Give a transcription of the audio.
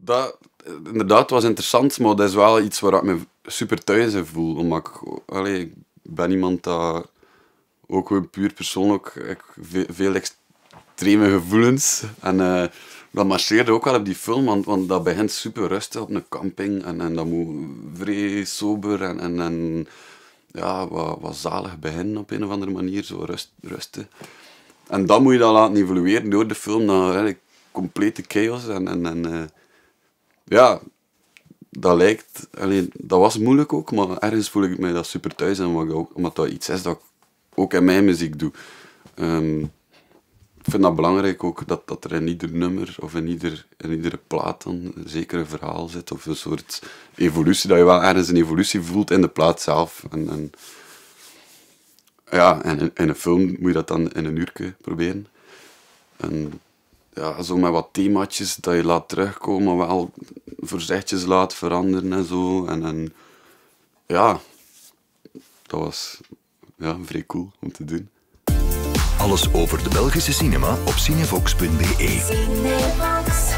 dat, inderdaad, was interessant, maar dat is wel iets waar ik me super thuis in voel. Omdat ik, allee, ik ben iemand dat ook puur persoonlijk ik, veel, extreme gevoelens. En eh, dat marcheerde ook wel op die film, want, dat begint super rustig op een camping. En, en dat moet vrij sober en, en, ja, wat, wat zalig beginnen op een of andere manier, zo rusten. En dan moet je dat laten evolueren door de film naar compleet complete chaos en, en, en eh, ja, dat lijkt... Alleen, dat was moeilijk ook, maar ergens voel ik mij dat super thuis. En omdat dat iets is dat ik ook in mijn muziek doe. Ehm, ik vind dat belangrijk ook, dat, dat er in ieder nummer of in, ieder, in iedere plaat een zekere verhaal zit. Of een soort evolutie, dat je wel ergens een evolutie voelt in de plaat zelf. En, en ja, en in, een film moet je dat dan in een uurtje proberen. En ja, zo met wat themaatjes dat je laat terugkomen, wel Voorzetjes laat veranderen en zo. En, en ja, dat was ja, vrij cool om te doen. Alles over de Belgische cinema op cinevox.be.